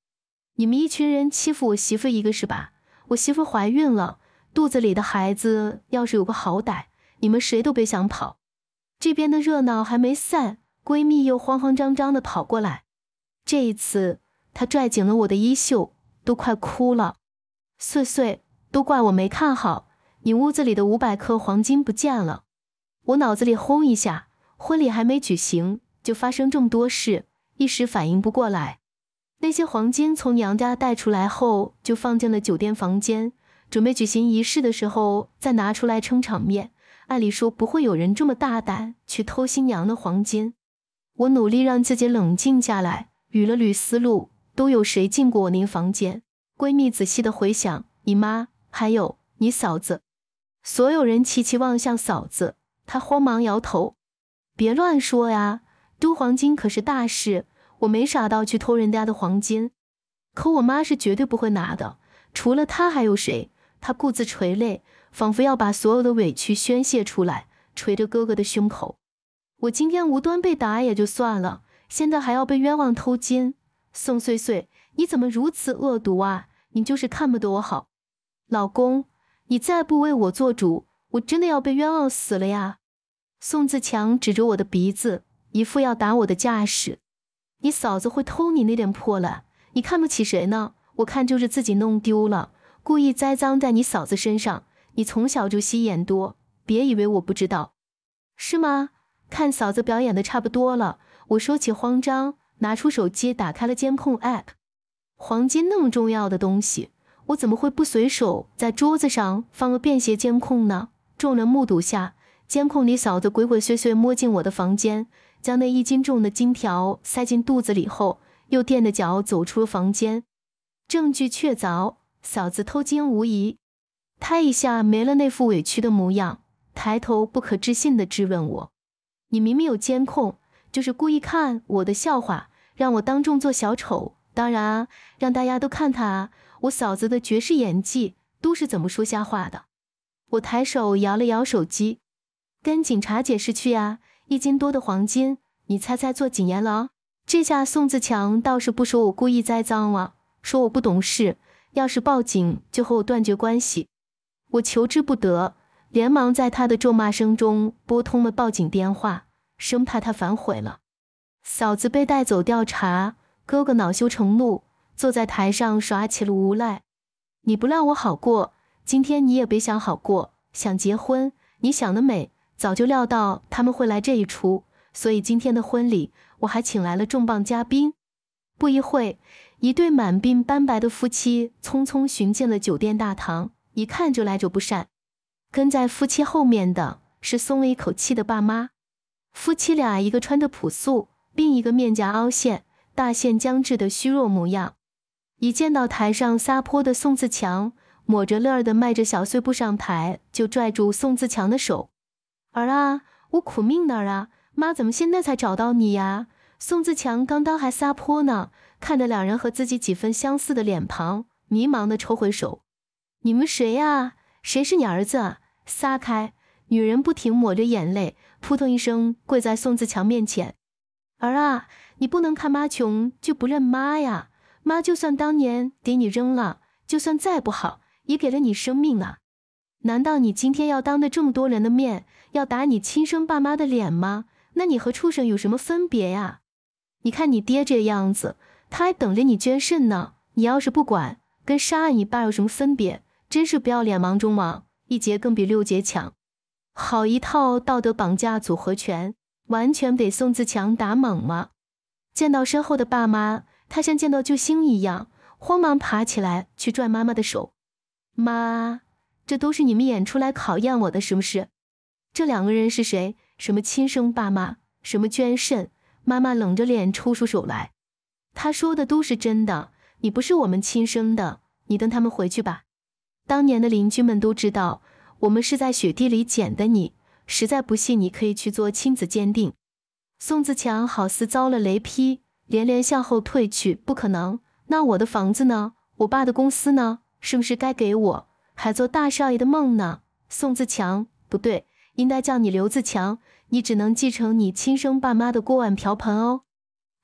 你们一群人欺负我媳妇一个是吧？我媳妇怀孕了，肚子里的孩子要是有个好歹，你们谁都别想跑。”这边的热闹还没散，闺蜜又慌慌张张地跑过来。这一次，她拽紧了我的衣袖，都快哭了：“碎碎。”都怪我没看好，你屋子里的五百克黄金不见了。我脑子里轰一下，婚礼还没举行就发生这么多事，一时反应不过来。那些黄金从娘家带出来后，就放进了酒店房间，准备举行仪式的时候再拿出来撑场面。按理说不会有人这么大胆去偷新娘的黄金。我努力让自己冷静下来，捋了捋思路，都有谁进过我那个房间？闺蜜仔细的回想，你妈。还有你嫂子，所有人齐齐望向嫂子，她慌忙摇头，别乱说呀！丢黄金可是大事，我没傻到去偷人家的黄金。可我妈是绝对不会拿的，除了她还有谁？她顾自垂泪，仿佛要把所有的委屈宣泄出来，捶着哥哥的胸口。我今天无端被打也就算了，现在还要被冤枉偷金。宋穗穗，你怎么如此恶毒啊？你就是看不得我好。老公，你再不为我做主，我真的要被冤枉死了呀！宋自强指着我的鼻子，一副要打我的架势。你嫂子会偷你那点破烂？你看不起谁呢？我看就是自己弄丢了，故意栽赃在你嫂子身上。你从小就吸眼多，别以为我不知道，是吗？看嫂子表演的差不多了，我收起慌张，拿出手机打开了监控 app。黄金那么重要的东西。我怎么会不随手在桌子上放个便携监控呢？众人目睹下，监控里嫂子鬼鬼祟祟摸进我的房间，将那一斤重的金条塞进肚子里后，又垫着脚走出了房间。证据确凿，嫂子偷金无疑。他一下没了那副委屈的模样，抬头不可置信地质问我：“你明明有监控，就是故意看我的笑话，让我当众做小丑？当然，让大家都看他。”我嫂子的绝世演技都是怎么说瞎话的？我抬手摇了摇手机，跟警察解释去啊！一斤多的黄金，你猜猜做几年牢？这下宋自强倒是不说我故意栽赃了，说我不懂事。要是报警，就和我断绝关系。我求之不得，连忙在他的咒骂声中拨通了报警电话，生怕他反悔了。嫂子被带走调查，哥哥恼羞成怒。坐在台上耍起了无赖，你不让我好过，今天你也别想好过。想结婚？你想得美！早就料到他们会来这一出，所以今天的婚礼我还请来了重磅嘉宾。不一会，一对满鬓斑白的夫妻匆匆寻进了酒店大堂，一看就来者不善。跟在夫妻后面的是松了一口气的爸妈。夫妻俩一个穿着朴素，另一个面颊凹陷、大限将至的虚弱模样。一见到台上撒泼的宋自强，抹着泪儿的迈着小碎步上台，就拽住宋自强的手：“儿啊，我苦命儿啊，妈怎么现在才找到你呀？”宋自强刚刚还撒泼呢，看着两人和自己几分相似的脸庞，迷茫的抽回手：“你们谁呀？谁是你儿子啊？”撒开！女人不停抹着眼泪，扑通一声跪在宋自强面前：“儿啊，你不能看妈穷就不认妈呀！”妈，就算当年给你扔了，就算再不好，也给了你生命啊！难道你今天要当着这么多人的面，要打你亲生爸妈的脸吗？那你和畜生有什么分别呀？你看你爹这样子，他还等着你捐肾呢，你要是不管，跟杀你爸有什么分别？真是不要脸，盲中王，一节更比六节强，好一套道德绑架组合拳，完全给宋自强打懵了。见到身后的爸妈。他像见到救星一样，慌忙爬起来去拽妈妈的手。妈，这都是你们演出来考验我的，是不是？这两个人是谁？什么亲生爸妈？什么捐肾？妈妈冷着脸抽出手来。他说的都是真的。你不是我们亲生的，你跟他们回去吧。当年的邻居们都知道，我们是在雪地里捡的你。实在不信，你可以去做亲子鉴定。宋自强好似遭了雷劈。连连向后退去，不可能！那我的房子呢？我爸的公司呢？是不是该给我？还做大少爷的梦呢？宋自强，不对，应该叫你刘自强。你只能继承你亲生爸妈的锅碗瓢盆哦。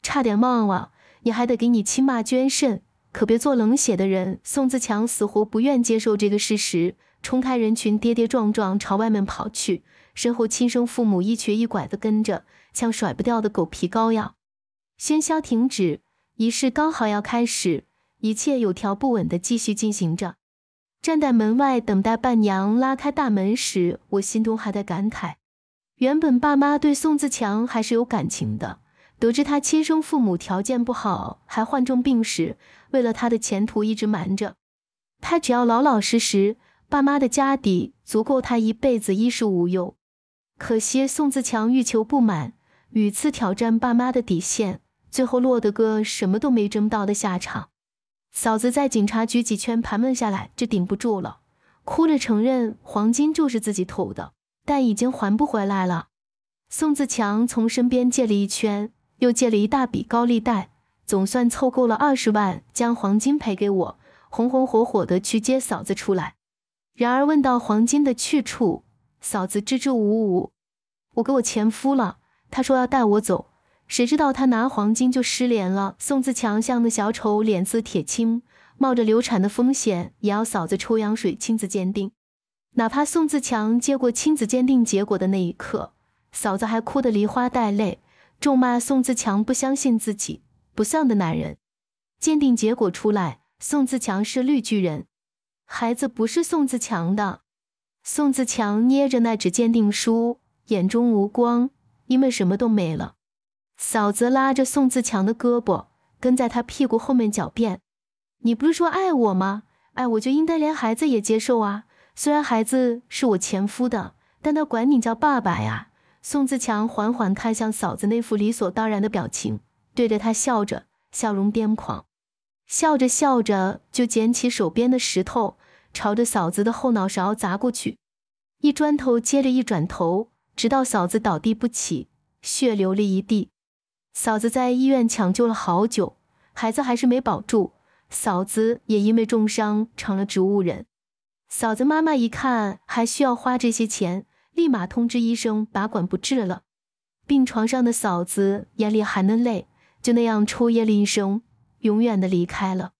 差点忘了，你还得给你亲妈捐肾，可别做冷血的人。宋自强死活不愿接受这个事实，冲开人群，跌跌撞撞朝外面跑去。身后亲生父母一瘸一拐地跟着，像甩不掉的狗皮膏药。喧嚣停止，仪式刚好要开始，一切有条不紊地继续进行着。站在门外等待伴娘拉开大门时，我心中还在感慨：原本爸妈对宋自强还是有感情的，得知他亲生父母条件不好，还患重病时，为了他的前途一直瞒着他。只要老老实实，爸妈的家底足够他一辈子衣食无忧。可惜宋自强欲求不满，屡次挑战爸妈的底线。最后落得个什么都没争到的下场。嫂子在警察局几圈盘问下来，就顶不住了，哭着承认黄金就是自己偷的，但已经还不回来了。宋自强从身边借了一圈，又借了一大笔高利贷，总算凑够了二十万，将黄金赔给我，红红火火的去接嫂子出来。然而问到黄金的去处，嫂子支支吾吾：“我给我前夫了，他说要带我走。”谁知道他拿黄金就失联了。宋自强像那小丑脸色铁青，冒着流产的风险也要嫂子抽羊水亲子鉴定。哪怕宋自强接过亲子鉴定结果的那一刻，嫂子还哭得梨花带泪，咒骂宋自强不相信自己不像的男人。鉴定结果出来，宋自强是绿巨人，孩子不是宋自强的。宋自强捏着那纸鉴定书，眼中无光，因为什么都没了。嫂子拉着宋自强的胳膊，跟在他屁股后面狡辩：“你不是说爱我吗？哎，我就应该连孩子也接受啊！虽然孩子是我前夫的，但他管你叫爸爸呀！”宋自强缓缓看向嫂子那副理所当然的表情，对着她笑着，笑容癫狂，笑着笑着就捡起手边的石头，朝着嫂子的后脑勺砸过去，一砖头接着一砖头，直到嫂子倒地不起，血流了一地。嫂子在医院抢救了好久，孩子还是没保住，嫂子也因为重伤成了植物人。嫂子妈妈一看还需要花这些钱，立马通知医生拔管不治了。病床上的嫂子眼里含着泪，就那样抽噎了一声，永远的离开了。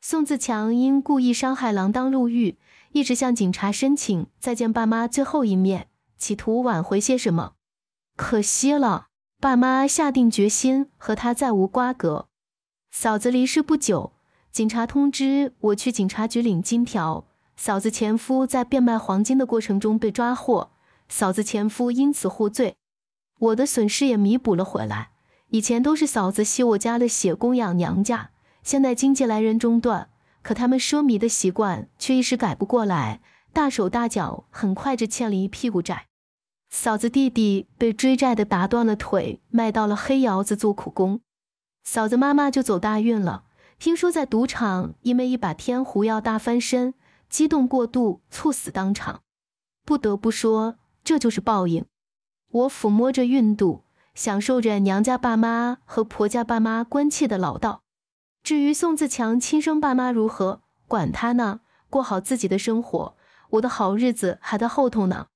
宋自强因故意伤害锒铛入狱，一直向警察申请再见爸妈最后一面，企图挽回些什么，可惜了。爸妈下定决心和他再无瓜葛。嫂子离世不久，警察通知我去警察局领金条。嫂子前夫在变卖黄金的过程中被抓获，嫂子前夫因此获罪，我的损失也弥补了回来。以前都是嫂子吸我家的血供养娘家，现在经济来源中断，可他们奢靡的习惯却一时改不过来，大手大脚，很快就欠了一屁股债。嫂子弟弟被追债的打断了腿，卖到了黑窑子做苦工。嫂子妈妈就走大运了，听说在赌场因为一把天胡要大翻身，激动过度猝死当场。不得不说，这就是报应。我抚摸着孕肚，享受着娘家爸妈和婆家爸妈关切的老道。至于宋自强亲生爸妈如何，管他呢，过好自己的生活，我的好日子还在后头呢。